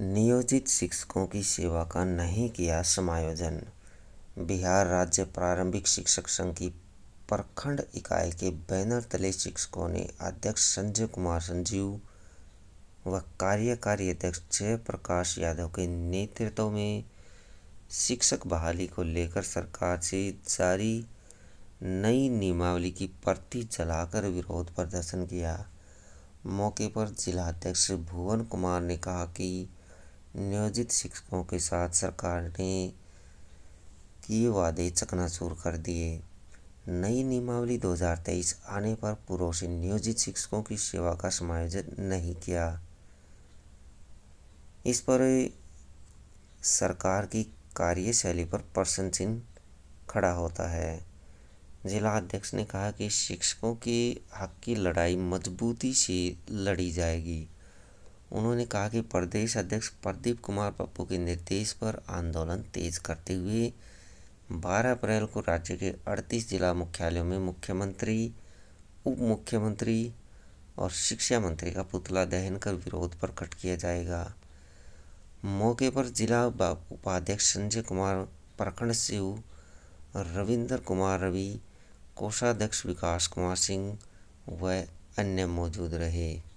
नियोजित शिक्षकों की सेवा का नहीं किया समायोजन बिहार राज्य प्रारंभिक शिक्षक संघ की प्रखंड इकाई के बैनर तले शिक्षकों ने अध्यक्ष संजय कुमार संजीव व कार्यकारी अध्यक्ष जयप्रकाश यादव के नेतृत्व में शिक्षक बहाली को लेकर सरकार से जारी नई नियमावली की प्रति जलाकर विरोध प्रदर्शन किया मौके पर जिलाध्यक्ष भुवन कुमार ने कहा कि नियोजित शिक्षकों के साथ सरकार ने किए वादे चकनाचूर कर दिए नई नियमावली 2023 आने पर पूर्व से नियोजित शिक्षकों की सेवा का समायोजन नहीं किया इस पर सरकार की कार्यशैली पर प्रश्न चिन्ह खड़ा होता है जिला अध्यक्ष ने कहा कि शिक्षकों के हक की लड़ाई मजबूती से लड़ी जाएगी उन्होंने कहा कि प्रदेश अध्यक्ष प्रदीप कुमार पप्पू के निर्देश पर आंदोलन तेज करते हुए 12 अप्रैल को राज्य के 38 जिला मुख्यालयों में मुख्यमंत्री उप मुख्यमंत्री और शिक्षा मंत्री का पुतला दहन कर विरोध प्रकट किया जाएगा मौके पर जिला उपाध्यक्ष संजय कुमार प्रखंड शिव रविंदर कुमार रवि कोषाध्यक्ष विकास कुमार सिंह व अन्य मौजूद रहे